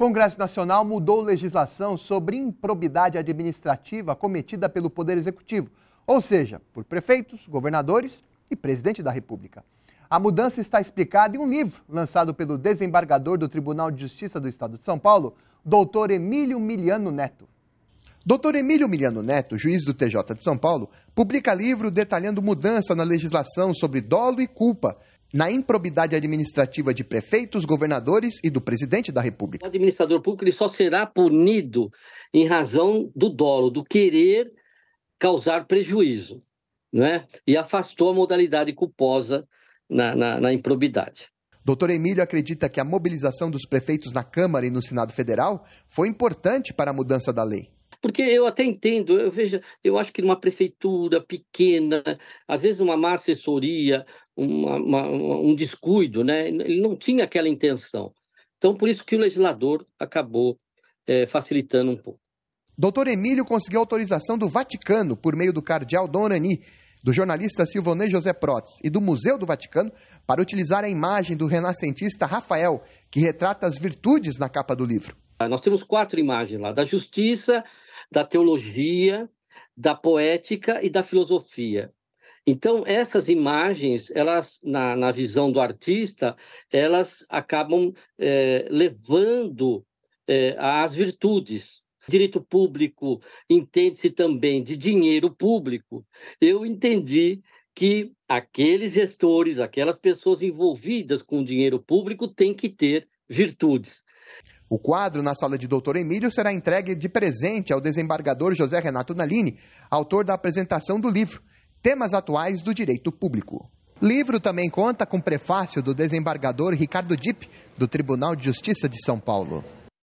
Congresso Nacional mudou legislação sobre improbidade administrativa cometida pelo Poder Executivo, ou seja, por prefeitos, governadores e presidente da República. A mudança está explicada em um livro lançado pelo desembargador do Tribunal de Justiça do Estado de São Paulo, doutor Emílio Miliano Neto. Doutor Emílio Miliano Neto, juiz do TJ de São Paulo, publica livro detalhando mudança na legislação sobre dolo e culpa na improbidade administrativa de prefeitos, governadores e do presidente da República. O administrador público ele só será punido em razão do dolo, do querer causar prejuízo, né? E afastou a modalidade culposa na, na, na improbidade. Doutor Emílio acredita que a mobilização dos prefeitos na Câmara e no Senado Federal foi importante para a mudança da lei. Porque eu até entendo, eu vejo, eu acho que numa prefeitura pequena, às vezes uma má assessoria, uma, uma, um descuido, né? Ele não tinha aquela intenção. Então, por isso que o legislador acabou é, facilitando um pouco. Doutor Emílio conseguiu autorização do Vaticano, por meio do cardeal Dom do jornalista Silvonei José Protes e do Museu do Vaticano, para utilizar a imagem do renascentista Rafael, que retrata as virtudes na capa do livro. Nós temos quatro imagens lá: da justiça, da teologia, da poética e da filosofia. Então, essas imagens, elas, na, na visão do artista, elas acabam é, levando é, às virtudes. Direito público entende-se também de dinheiro público. Eu entendi que aqueles gestores, aquelas pessoas envolvidas com o dinheiro público têm que ter virtudes. O quadro na sala de Doutor Emílio será entregue de presente ao desembargador José Renato Nalini, autor da apresentação do livro Temas Atuais do Direito Público. Livro também conta com prefácio do desembargador Ricardo Dipp, do Tribunal de Justiça de São Paulo.